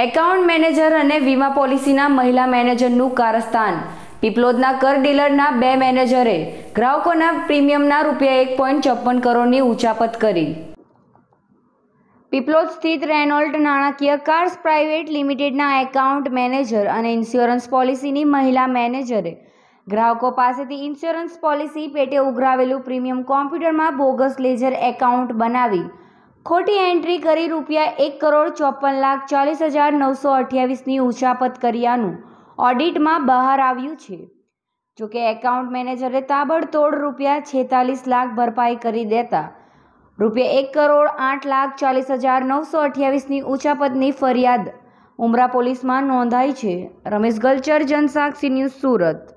account manager અને વીમા પોલિસીના મહિલા મેનેજરનું કારસ્તાન પીપલોદના કર ડીલરના બે મેનેજરે ગ્રાહકોના પ્રીમિયમના રૂપિયા એક પોઈન્ટ ચોપન કરોડની ઉચાપત કરી પીપલોદ સ્થિત રેનોલ્ટ નાણાકીય કાર્સ પ્રાઇવેટ લિમિટેડના એકાઉન્ટ મેનેજર અને ઇન્સ્યોરન્સ પોલિસીની મહિલા મેનેજરે ગ્રાહકો પાસેથી ઇન્સ્યોરન્સ પોલિસી પેટે ઉઘરાવેલું પ્રીમિયમ કોમ્પ્યુટરમાં બોગસ લેજર એકાઉન્ટ બનાવી ખોટી એન્ટ્રી કરી રૂપિયા એક કરોડ ચોપન લાખ ચાલીસ હજાર નવસો અઠ્યાવીસની ઉછાપત કર્યાનું ઓડિટમાં બહાર આવ્યું છે જોકે એકાઉન્ટ મેનેજરે તાબડતોડ રૂપિયા છેતાલીસ લાખ ભરપાઈ કરી દેતા રૂપિયા એક કરોડ આઠ લાખ ચાલીસ હજાર નવસો અઠ્યાવીસની ઉછાપતની ફરિયાદ ઉમરા પોલીસમાં નોંધાઈ છે રમેશ ગલચર જનસાક્ષી ન્યૂઝ સુરત